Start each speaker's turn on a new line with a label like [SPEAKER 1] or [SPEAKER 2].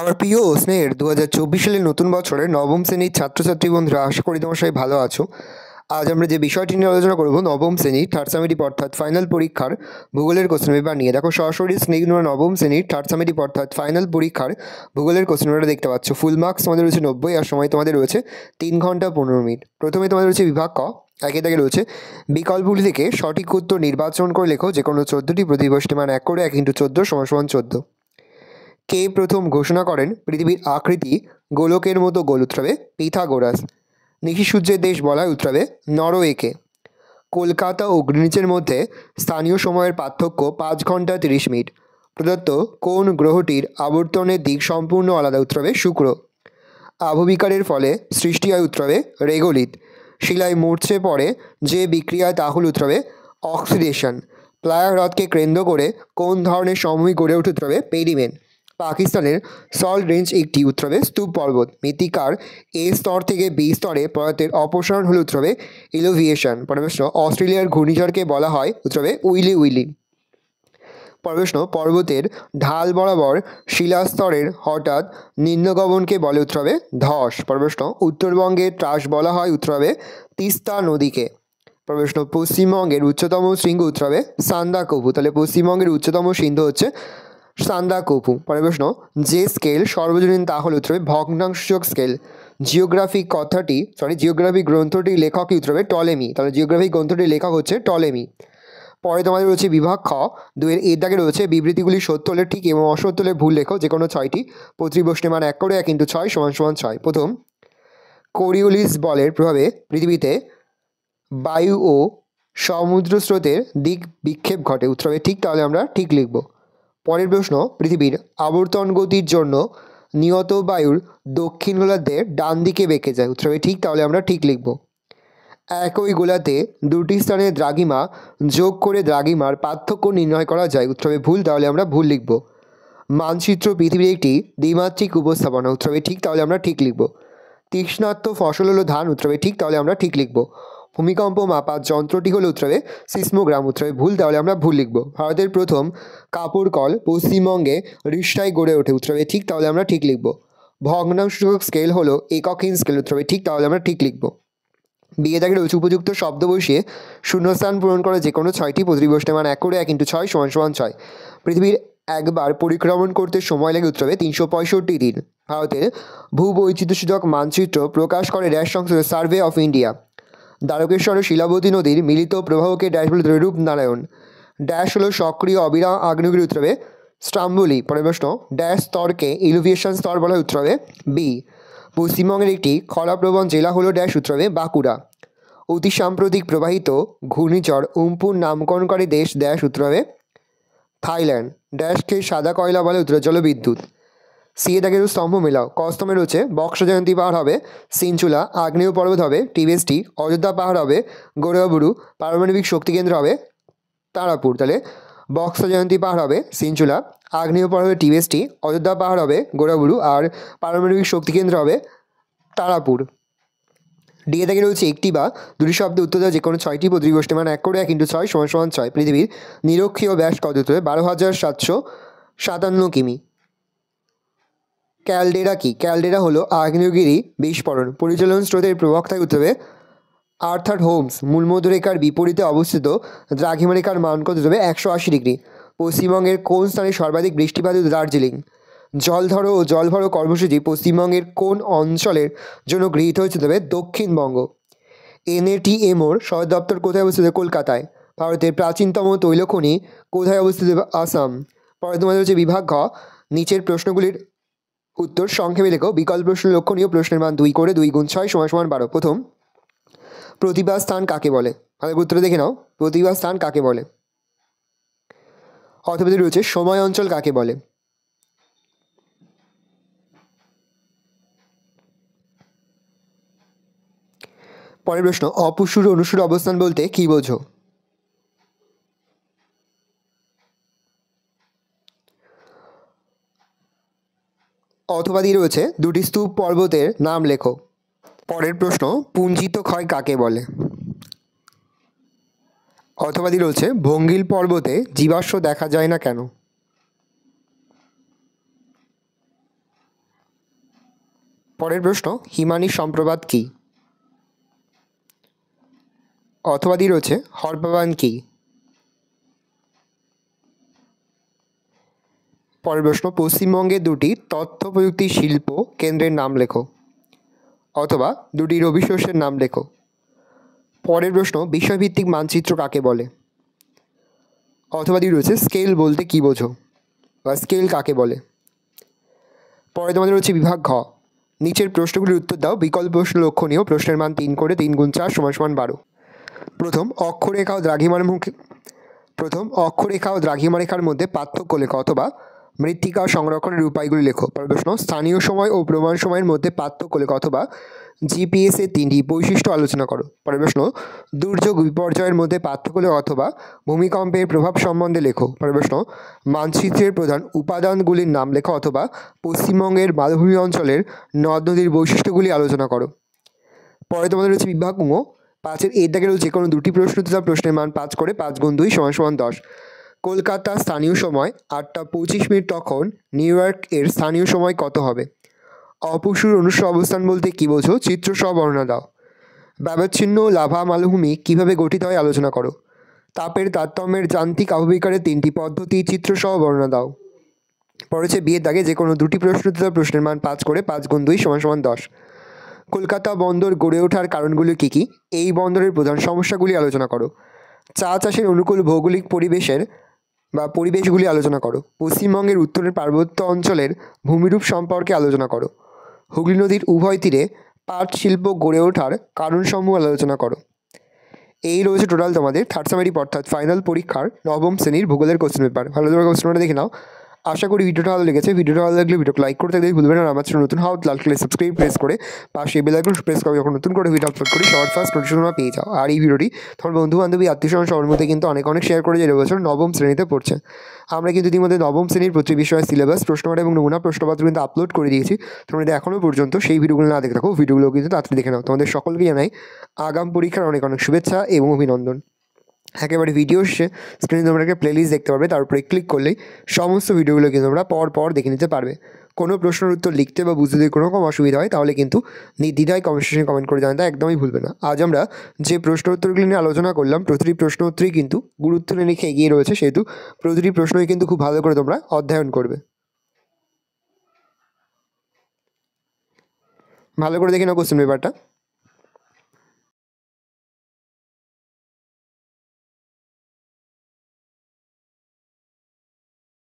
[SPEAKER 1] আমার প্রিয় ও স্নেহের দু হাজার চব্বিশ সালের নতুন বছরে নবম শ্রেণীর ছাত্রছাত্রী বন্ধুরা আশা করি তোমার সবাই ভালো আছো আজ আমরা যে বিষয়টি নিয়ে আলোচনা করবো নবম শ্রেণীর থার্ড সামেটিভ অর্থাৎ ফাইনাল পরীক্ষার ভূগোলের কোশ্চেন পেপার নিয়ে দেখো সরাসরি স্নেহ নবম শ্রেণীর থার্ড সামেটিভ অর্থাৎ ফাইনাল পরীক্ষার ভূগোলের কোশ্চেন পেপার দেখতে পাচ্ছ ফুল মার্কস তোমাদের রয়েছে নব্বই আর সময় তোমাদের রয়েছে তিন ঘন্টা পনেরো মিনিট প্রথমে তোমাদের রয়েছে বিভাগ ক একে তাকে রয়েছে বিকল্পগুলি থেকে সঠিক উত্তর নির্বাচন করে লেখো যে কোনো চোদ্দোটি প্রতিবষ্টে মান এক করে এক ইন্টু চোদ্দো সমান সমান চোদ্দো কে প্রথম ঘোষণা করেন পৃথিবীর আকৃতি গোলকের মতো গোল উৎসবে পিথাগোরাস নিখিসূর্যের দেশ বলায় উত্তরাবে নরওয়েকে কলকাতা ও গ্রিনিচের মধ্যে স্থানীয় সময়ের পার্থক্য পাঁচ ঘন্টা তিরিশ মিনিট প্রদত্ত কোন গ্রহটির আবর্তনের দিক সম্পূর্ণ আলাদা উৎসবে শুক্র আবহবিকারের ফলে সৃষ্টি হয় উৎসবে রেগোলিত শিলায় মরছে পড়ে যে বিক্রিয়া তাহুল উৎসবে অক্সিডেশন প্লায়ার হ্রদকে কেন্দ্র করে কোন ধরনের সময় গড়ে উঠে উৎসবে পেরিমেন্ট পাকিস্তানের সল্ট রেঞ্জ একটি উত্তরে স্তূপ পর্বত মৃত্তিকার এ স্তর থেকে বি স্তরে পর্বতের অপসারণ হল উত্তরে ইলোভিয়েশন পরবেশ অস্ট্রেলিয়ার ঘূর্ণিঝড়কে বলা হয় উত্তরে উইলি উইলি প্রবেশন পর্বতের ঢাল বরাবর শিলাস্তরের হঠাৎ নিম্নগমনকে বলে উৎসবে ধস প্রবেশন উত্তরবঙ্গের ট্রাস বলা হয় উৎসবে তিস্তা নদীকে প্রবেশন পশ্চিমবঙ্গের উচ্চতম শৃঙ্গ উৎসবে সান্দাকবু তাহলে পশ্চিমবঙ্গের উচ্চতম সিন্ধু হচ্ছে সান্দাকোপু পরের প্রশ্ন যে স্কেল সর্বজনীন তা হলে উত্তরবে ভগ্নাংশক স্কেল জিওগ্রাফি কথাটি সরি জিওগ্রাফি গ্রন্থটি লেখক কি উত্তরবে টলেমি তাহলে জিওগ্রাফি গ্রন্থটির লেখক হচ্ছে টলেমি পরে তোমাদের রয়েছে বিভাগ খ দুয়ের এর দাগে রয়েছে বিবৃতিগুলি সত্য হলে ঠিক এবং অসত্য হলে ভুল লেখো যে কোনো ছয়টি প্রতিবর্ষে মান এক করে এক ইন্টু ছয় সমান সমান ছয় প্রথম কোরিওলিস বলের প্রভাবে পৃথিবীতে বায়ু ও সমুদ্র স্রোতের দিক বিক্ষেপ ঘটে উত্তর ঠিক তাহলে আমরা ঠিক লিখবো পরের প্রশ্ন পৃথিবীর আবর্তন গতির জন্য নিয়ত বায়ুর দক্ষিণ গোলার্ধে ডান দিকে বেঁকে যায় উত্তর হবে ঠিক তাহলে আমরা ঠিক লিখব একই গোলাতে দুটি স্থানে দ্রাগিমা যোগ করে দ্রাগিমার পার্থক্য নির্ণয় করা যায় উত্তর হবে ভুল তাহলে আমরা ভুল লিখব মানচিত্র পৃথিবীর একটি দ্বিমাত্রিক উপস্থাপনা উত্তর হবে ঠিক তাহলে আমরা ঠিক লিখব তীক্ষ্ণাত্ম ফসল হলো ধান উত্তর হবে ঠিক তাহলে আমরা ঠিক লিখব ভূমিকম্প মাপার যন্ত্রটি হলো উত্তরে সিসমোগ্রাম উত্তরে ভুল তাহলে আমরা ভুল লিখব ভারতের প্রথম কাপড় কল পশ্চিমবঙ্গে রিষ্টায় গড়ে ওঠে উত্তরে ঠিক তাহলে আমরা ঠিক লিখব ভগ্নাংশসূচক স্কেল হলো ইন স্কেল উত্তরে ঠিক তাহলে আমরা ঠিক লিখব বিয়ে দাগের রয়েছে উপযুক্ত শব্দ বসিয়ে শূন্যস্থান পূরণ করে যে কোনো ছয়টি প্রতিটি মান এক করে এক ইন্টু ছয় সমান সমান ছয় পৃথিবীর একবার পরিক্রমণ করতে সময় লাগে উত্তরে তিনশো পঁয়ষট্টি দিন ভারতের ভূবৈচিত্র্যসূচক মানচিত্র প্রকাশ করে র্যাশ সংসদের survey of India Dwarakeswar Shilabati নদীর মিলিত প্রবাহকে ড্যাশ বলে রূপ নারায়ণ ড্যাশ হলো সক্রিয় অবিরাম আগ্নেয়গির উৎসবে স্ট্রাম্বুলি পরের প্রশ্ন ড্যাশ স্তরকে ইলুভিয়েশন স্তর বলা উত্তরবে বি পশ্চিমবঙ্গের একটি খরাপ্রবণ জেলা হলো ড্যাশ উৎসবে বাঁকুড়া অতি সাম্প্রতিক প্রবাহিত ঘূর্ণিঝড় উম্পুর নামকরণকারী দেশ ড্যাশ উৎসবে থাইল্যান্ড ড্যাশকে সাদা কয়লা বলে উত্তর জলবিদ্যুৎ সিএ দাগেরু স্তম্ভ মেলাও কস্তমের রয়েছে বক্স জয়ন্তী পাহাড় হবে সিনচুলা আগ্নেয় পর্বত হবে টিবিএসটি অযোধ্যা পাহাড় হবে গৌরবুরু পারমাণবিক শক্তিকেন্দ্র হবে তারাপুর তাহলে বক্স জয়ন্তী পাহাড় হবে সিনচুলা আগ্নেয় পর্বত হবে টিবিএসটি অযোধ্যা পাহাড় হবে গৌরবুরু আর পারমাণবিক শক্তিকেন্দ্র হবে তারাপুর ডিএ থেকে রয়েছে একটি বা দুটি শব্দ উত্তর দেওয়া যে কোনো ছয়টি প্রতিগোষ্ঠী মানে এক করে এক ইন্টু ছয় সমান সমান ছয় পৃথিবীর নিরক্ষীয় ব্যাস কত উত্তরে বারো হাজার সাতশো সাতান্ন কিমি ক্যালডেরা কি ক্যালডেরা হলো আগ্নেয়গিরি বিস্ফোরণ পরিচালন স্রোতের প্রভাব থাকতে আর্থার হোমস মূলমধুরেকার বিপরীতে অবস্থিত দ্রাঘিমারেখার মান কত হবে একশো আশি ডিগ্রি পশ্চিমবঙ্গের কোন স্থানে সর্বাধিক বৃষ্টিপাত দার্জিলিং জলধর ও জলভর কর্মসূচি পশ্চিমবঙ্গের কোন অঞ্চলের জন্য গৃহীত হয়েছে তবে দক্ষিণবঙ্গ এনএটিএমওর সদর দপ্তর কোথায় অবস্থিত কলকাতায় ভারতের প্রাচীনতম তৈলখনি কোথায় অবস্থিত আসাম পরে তোমাদের হচ্ছে বিভাগ ঘ নিচের প্রশ্নগুলির উত্তর সংক্ষেপে লেখো বিকল্প প্রশ্ন লক্ষণীয় প্রশ্নের মান দুই করে দুই গুণ ছয় সমান সমান বারো প্রথম প্রতিভা স্থান কাকে বলে আমাদের উত্তর দেখে নাও প্রতিভা স্থান কাকে বলে অর্থপতি রয়েছে সময় অঞ্চল কাকে বলে পরের প্রশ্ন অপুসুর অনুসুর অবস্থান বলতে কী বোঝো অথবা দিয়ে রয়েছে দুটি স্তূপ পর্বতের নাম লেখো পরের প্রশ্ন পুঞ্জিত ক্ষয় কাকে বলে অথবা দিয়ে রয়েছে ভঙ্গিল পর্বতে জীবাশ্ম দেখা যায় না কেন পরের প্রশ্ন হিমানি সম্প্রবাদ কি অথবা দিয়ে রয়েছে হরপাবান কী পরের প্রশ্ন পশ্চিমবঙ্গে দুটি তথ্য প্রযুক্তি শিল্প কেন্দ্রের নাম লেখো অথবা দুটি রবি শস্যের নাম লেখো পরের প্রশ্ন বিষয়ভিত্তিক মানচিত্র কাকে বলে অথবা দিয়ে রয়েছে স্কেল বলতে কী বোঝো বা স্কেল কাকে বলে পরে তোমাদের রয়েছে বিভাগ ঘ নিচের প্রশ্নগুলির উত্তর দাও বিকল্প প্রশ্ন লক্ষণীয় প্রশ্নের মান তিন করে তিন গুণ চার সমান সমান বারো প্রথম অক্ষরেখা ও দ্রাঘিমার মুখে প্রথম অক্ষরেখা ও দ্রাঘিমারেখার মধ্যে পার্থক্য লেখা অথবা মৃত্তিকা সংরক্ষণের উপায়গুলি লেখো পরের প্রশ্ন স্থানীয় সময় ও প্রমাণ সময়ের মধ্যে পার্থক্য লেখো অথবা জিপিএসের তিনটি বৈশিষ্ট্য আলোচনা করো পরের প্রশ্ন দুর্যোগ বিপর্যয়ের মধ্যে পার্থক্য লেখো অথবা ভূমিকম্পের প্রভাব সম্বন্ধে লেখো পরের প্রশ্ন মানচিত্রের প্রধান উপাদানগুলির নাম লেখো অথবা পশ্চিমবঙ্গের মালভূমি অঞ্চলের নদ নদীর বৈশিষ্ট্যগুলি আলোচনা করো পরে তোমাদের রয়েছে বিভাগ পাঁচের এর দাগেরও যে কোনো দুটি প্রশ্ন তো প্রশ্নের মান পাঁচ করে পাঁচ গুণ দুই সমান সমান দশ কলকাতা স্থানীয় সময় আটটা পঁচিশ মিনিট তখন নিউ ইয়র্ক এর স্থানীয় সময় কত হবে অপসুর অনুষ্ঠ অবস্থান বলতে কী বোঝো চিত্র সহ বর্ণনা দাও ব্যবচ্ছিন্ন লাভা মালভূমি কিভাবে গঠিত হয় আলোচনা করো তাপের তারতম্যের যান্ত্রিক আহবিকারের তিনটি পদ্ধতি চিত্র সহ বর্ণনা দাও পড়েছে বিয়ের দাগে যে কোনো দুটি প্রশ্ন দিতে প্রশ্নের মান পাঁচ করে পাঁচ গুণ দুই সমান সমান দশ কলকাতা বন্দর গড়ে ওঠার কারণগুলো কী কী এই বন্দরের প্রধান সমস্যাগুলি আলোচনা করো চা চাষের অনুকূল ভৌগোলিক পরিবেশের বা পরিবেশগুলি আলোচনা করো পশ্চিমবঙ্গের উত্তরের পার্বত্য অঞ্চলের ভূমিরূপ সম্পর্কে আলোচনা করো হুগলি নদীর উভয় তীরে পাট শিল্প গড়ে ওঠার কারণসমূহ আলোচনা করো এই রয়েছে টোটাল তোমাদের থার্ড সামারি অর্থাৎ ফাইনাল পরীক্ষার নবম শ্রেণীর ভূগোলের কোশ্চেন পেপার ভালো তোমার কোশ্চেন দেখে নাও আশা করি ভিডিওটা ভালো লেগেছে ভিডিওটা ভালো লাগলে ভিডিওকে লাইক করতে দেখি ভুলবেন আর আমার চ্যানেল নতুন হাওয়া লাল কালে সাবস্ক্রাইব প্রেস করে পাশে বেল আইকন প্রেস করে যখন নতুন করে ভিডিও আপলোড করি সবার ফার্স্ট নোটিফিকেশন পেয়ে যাও আর এই ভিডিওটি তোমার বন্ধু বান্ধবী আত্মীয় সবার মধ্যে কিন্তু অনেক অনেক শেয়ার করে যে বছর নবম শ্রেণীতে পড়ছে আমরা কিন্তু ইতিমধ্যে নবম শ্রেণীর প্রতি বিষয়ে সিলেবাস প্রশ্নপাঠ এবং নমুনা প্রশ্নপত্র কিন্তু আপলোড করে দিয়েছি তোমরা এখনও পর্যন্ত সেই ভিডিওগুলো না দেখে থাকো ভিডিওগুলো কিন্তু তাড়াতাড়ি দেখে নাও তোমাদের সকলকে জানাই আগাম পরীক্ষার অনেক অনেক শুভেচ্ছা এবং অভিনন্দন একেবারে ভিডিও স্ক্রিনে তোমরা একটা প্লেলিস্ট দেখতে পারবে তার উপরে ক্লিক করলেই সমস্ত ভিডিওগুলো কিন্তু তোমরা পর পর দেখে নিতে পারবে কোনো প্রশ্নের উত্তর লিখতে বা বুঝতে যদি কোনো রকম অসুবিধা হয় তাহলে কিন্তু নির্দ্বিধায় কমেন্ট কমেন্ট করে জানাতে একদমই ভুলবে না আজ আমরা যে প্রশ্ন উত্তরগুলি নিয়ে আলোচনা করলাম প্রতিটি প্রশ্ন উত্তরই কিন্তু গুরুত্ব নিয়ে রেখে এগিয়ে রয়েছে সেহেতু প্রতিটি প্রশ্নই কিন্তু খুব ভালো করে তোমরা অধ্যয়ন করবে ভালো করে দেখে না কোশ্চেন পেপারটা